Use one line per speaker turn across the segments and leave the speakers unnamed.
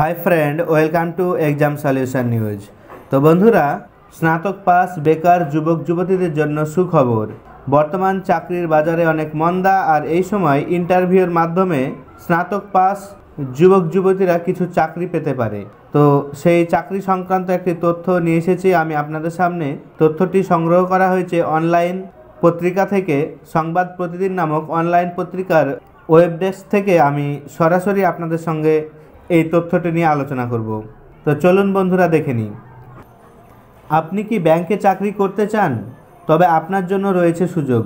high friend welcome to exam solution news তো বন্ধুরা স্নাতক পাস বেকার যুবক যুবতীদের জন্য সুখবর বর্তমান চাকরির বাজারে অনেক মন্দা আর এই সময় ইন্টারভিউর মাধ্যমে স্নাতক পাস যুবক যুবতীরা কিছু চাকরি পেতে পারে তো সেই চাকরি সংক্রান্ত একটি তথ্য নিয়ে এসেছি আমি আপনাদের সামনে তথ্যটি সংগ্রহ করা হয়েছে অনলাইন পত্রিকা থেকে সংবাদ প্রতিদিন নামক অনলাইন পত্রিকার ওয়েব ডেস্ক থেকে আমি সরাসরি আপনাদের সঙ্গে এই তথ্যটি নিয়ে আলোচনা করব তো চলুন বন্ধুরা দেখে নিই আপনি কি ব্যাংকে চাকরি করতে চান তবে আপনার জন্য রয়েছে সুযোগ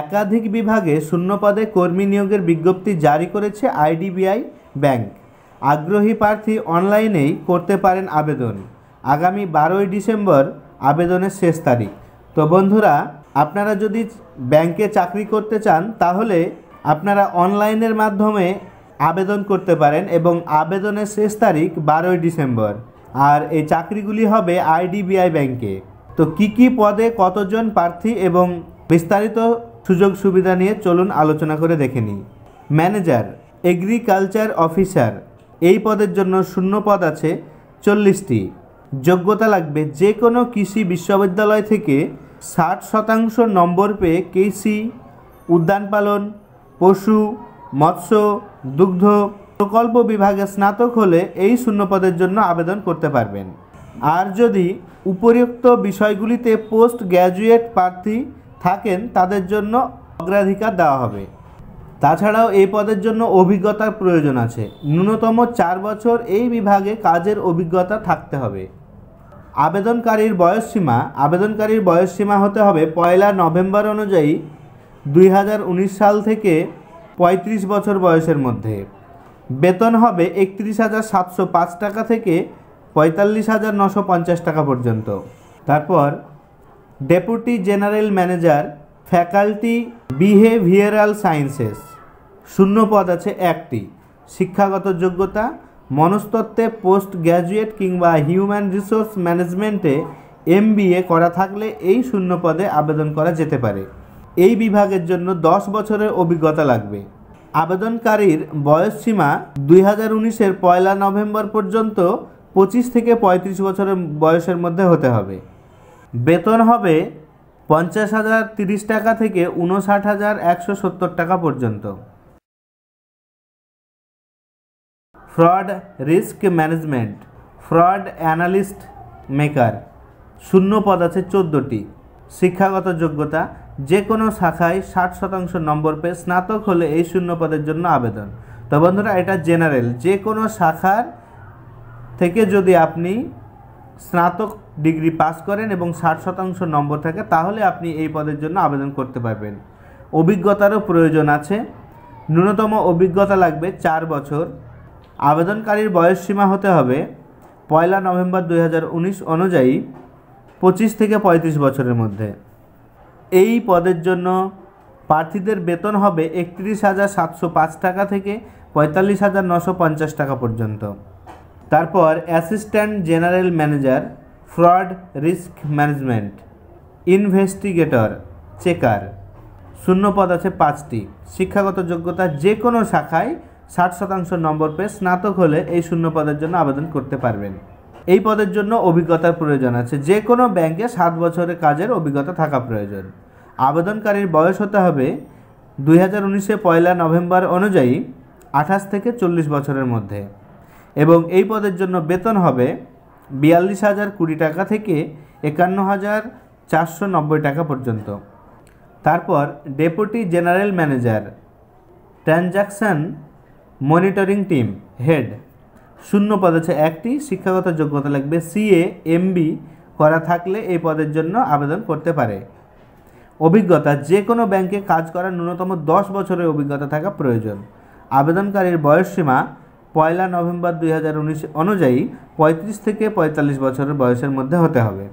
একাধিক বিভাগে শূন্য পদে কর্মী নিয়োগের বিজ্ঞপ্তি জারি করেছে আইডিবিআই ব্যাংক আগ্রহী প্রার্থী অনলাইনেই করতে পারেন আবেদন আগামী বারোই ডিসেম্বর আবেদনের শেষ তারিখ তো বন্ধুরা আপনারা যদি ব্যাংকে চাকরি করতে চান তাহলে আপনারা অনলাইনের মাধ্যমে আবেদন করতে পারেন এবং আবেদনের শেষ তারিখ বারোই ডিসেম্বর আর এই চাকরিগুলি হবে আইডিবিআই ব্যাংকে তো কি কি পদে কতজন প্রার্থী এবং বিস্তারিত সুযোগ সুবিধা নিয়ে চলুন আলোচনা করে দেখে নিই ম্যানেজার এগ্রিকালচার অফিসার এই পদের জন্য শূন্য পদ আছে চল্লিশটি যোগ্যতা লাগবে যে কোনো কৃষি বিশ্ববিদ্যালয় থেকে ষাট শতাংশ নম্বর পেয়ে কৃষি উদ্যান পালন পশু মৎস্য দুগ্ধ প্রকল্প বিভাগে স্নাতক হলে এই শূন্যপদের জন্য আবেদন করতে পারবেন আর যদি উপরিউক্ত বিষয়গুলিতে পোস্ট গ্র্যাজুয়েট প্রার্থী থাকেন তাদের জন্য অগ্রাধিকার দেওয়া হবে তাছাড়াও এই পদের জন্য অভিজ্ঞতার প্রয়োজন আছে ন্যূনতম চার বছর এই বিভাগে কাজের অভিজ্ঞতা থাকতে হবে আবেদনকারীর বয়সসীমা আবেদনকারীর বয়সসীমা হতে হবে পয়লা নভেম্বর অনুযায়ী দুই সাল থেকে পঁয়ত্রিশ বছর বয়সের মধ্যে বেতন হবে একত্রিশ হাজার সাতশো পাঁচ টাকা থেকে পঁয়তাল্লিশ হাজার নশো পঞ্চাশ টাকা পর্যন্ত তারপর deputy general manager faculty behavioural sciences শূন্য পদ আছে একটি শিক্ষাগত যোগ্যতা মনস্তত্ত্বে পোস্ট গ্র্যাজুয়েট কিংবা হিউম্যান রিসোর্স ম্যানেজমেন্টে এম করা থাকলে এই শূন্য পদে আবেদন করা যেতে পারে এই বিভাগের জন্য দশ বছরের অভিজ্ঞতা লাগবে আবেদনকারীর বয়সসীমা দুই হাজার উনিশের পয়লা নভেম্বর পর্যন্ত পঁচিশ থেকে ৩৫ বছরের বয়সের মধ্যে হতে হবে বেতন হবে পঞ্চাশ হাজার তিরিশ টাকা থেকে উনষাট হাজার একশো সত্তর টাকা পর্যন্ত fraud risk management fraud analyst maker শূন্য পদ আছে চোদ্দোটি শিক্ষাগত যোগ্যতা যে কোনো শাখায় ষাট শতাংশ নম্বর পেয়ে স্নাতক হলে এই শূন্য পদের জন্য আবেদন তো বন্ধুরা এটা জেনারেল যে কোনো শাখার থেকে যদি আপনি স্নাতক ডিগ্রি পাস করেন এবং ষাট শতাংশ নম্বর থাকে তাহলে আপনি এই পদের জন্য আবেদন করতে পারবেন অভিজ্ঞতারও প্রয়োজন আছে ন্যূনতম অভিজ্ঞতা লাগবে চার বছর আবেদনকারীর বয়সসীমা হতে হবে পয়লা নভেম্বর দুই অনুযায়ী পঁচিশ থেকে পঁয়ত্রিশ বছরের মধ্যে এই পদের জন্য প্রার্থীদের বেতন হবে একত্রিশ হাজার সাতশো পাঁচ টাকা থেকে পঁয়তাল্লিশ হাজার নশো পঞ্চাশ টাকা পর্যন্ত তারপর assistant general manager fraud risk management investigator checker শূন্য পদ আছে পাঁচটি শিক্ষাগত যোগ্যতা যে কোনো শাখায় ষাট শতাংশ নম্বর পেয়ে স্নাতক হলে এই শূন্য পদের জন্য আবেদন করতে পারবেন এই পদের জন্য অভিজ্ঞতার প্রয়োজন আছে যে কোনো ব্যাংকে সাত বছরের কাজের অভিজ্ঞতা থাকা প্রয়োজন আবেদনকারীর বয়স হতে হবে দুই হাজার উনিশে পয়লা নভেম্বর অনুযায়ী আঠাশ থেকে চল্লিশ বছরের মধ্যে এবং এই পদের জন্য বেতন হবে বিয়াল্লিশ হাজার কুড়ি টাকা থেকে একান্ন হাজার চারশো নব্বই টাকা পর্যন্ত তারপর deputy general manager transaction monitoring team head শূন্য পদ আছে একটি শিক্ষাগত যোগ্যতা লাগবে সিএ এমবি করা থাকলে এই পদের জন্য আবেদন করতে পারে অভিজ্ঞতা যে কোনো ব্যাংকে কাজ করার ন্যূনতম দশ বছরের অভিজ্ঞতা থাকা প্রয়োজন আবেদনকারীর বয়সসীমা পয়লা নভেম্বর দুই অনুযায়ী ৩৫ থেকে ৪৫ বছরের বয়সের মধ্যে হতে হবে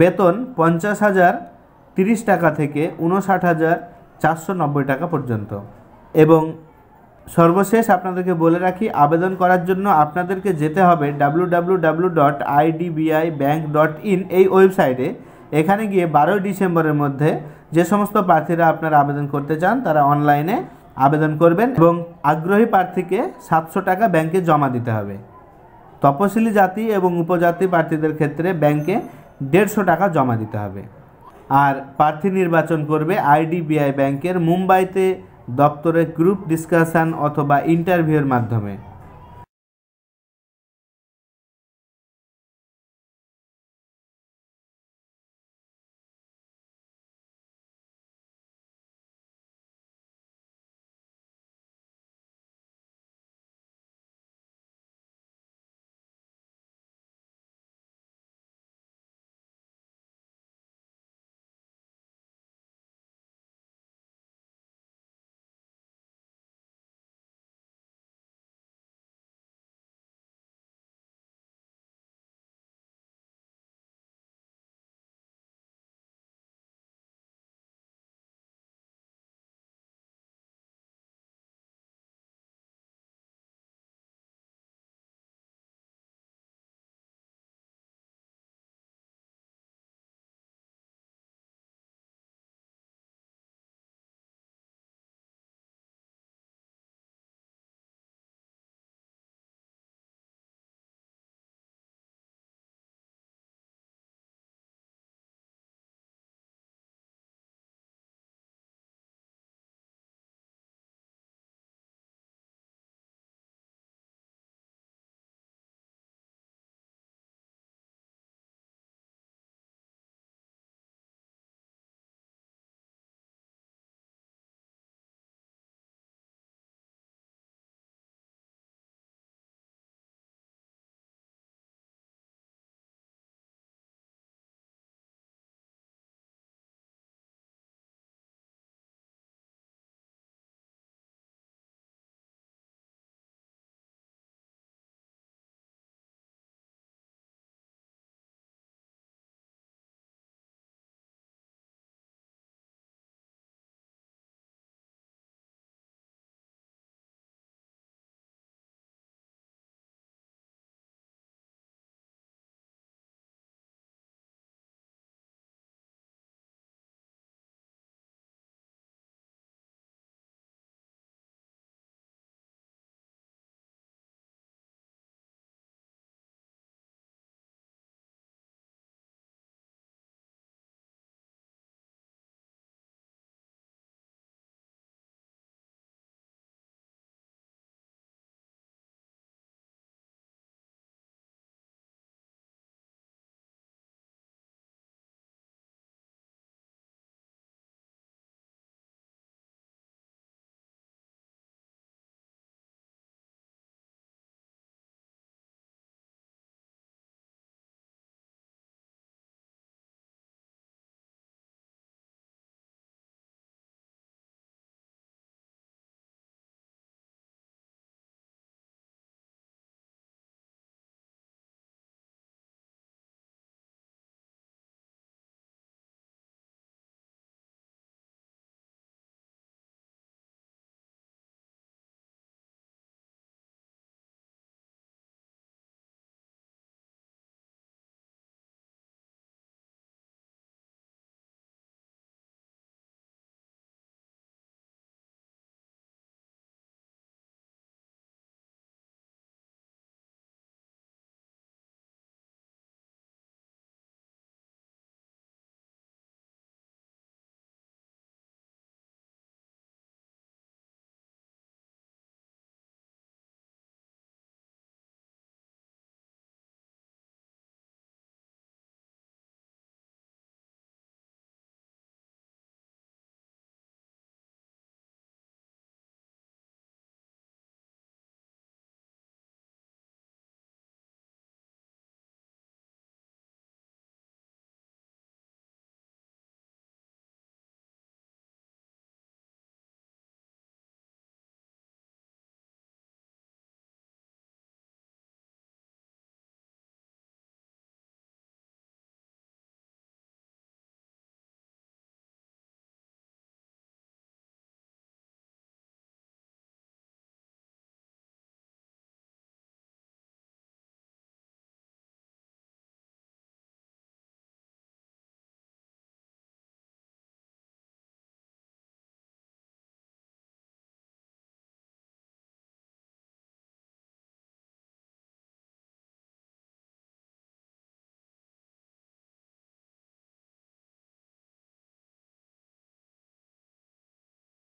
বেতন পঞ্চাশ হাজার তিরিশ টাকা থেকে উনষাট হাজার চারশো নব্বই টাকা পর্যন্ত এবং সর্বশেষ আপনাদেরকে বলে রাখি আবেদন করার জন্য আপনাদেরকে যেতে হবে W dot IDBI bank dot in এই ওয়েবসাইটে এখানে গিয়ে বারোই ডিসেম্বরের মধ্যে যে সমস্ত প্রার্থীরা আপনারা আবেদন করতে চান তারা অনলাইনে আবেদন করবেন এবং আগ্রহী প্রার্থীকে সাতশো টাকা ব্যাংকে জমা দিতে হবে তপশিলি জাতি এবং উপজাতি প্রার্থীদের ক্ষেত্রে ব্যাংকে দেড়শো টাকা জমা দিতে হবে আর প্রার্থী নির্বাচন করবে আইডিবিআই ব্যাংকের মুম্বাইতে দপ্তরে গ্রুপ ডিসকাশন অথবা ইন্টারভিউর মাধ্যমে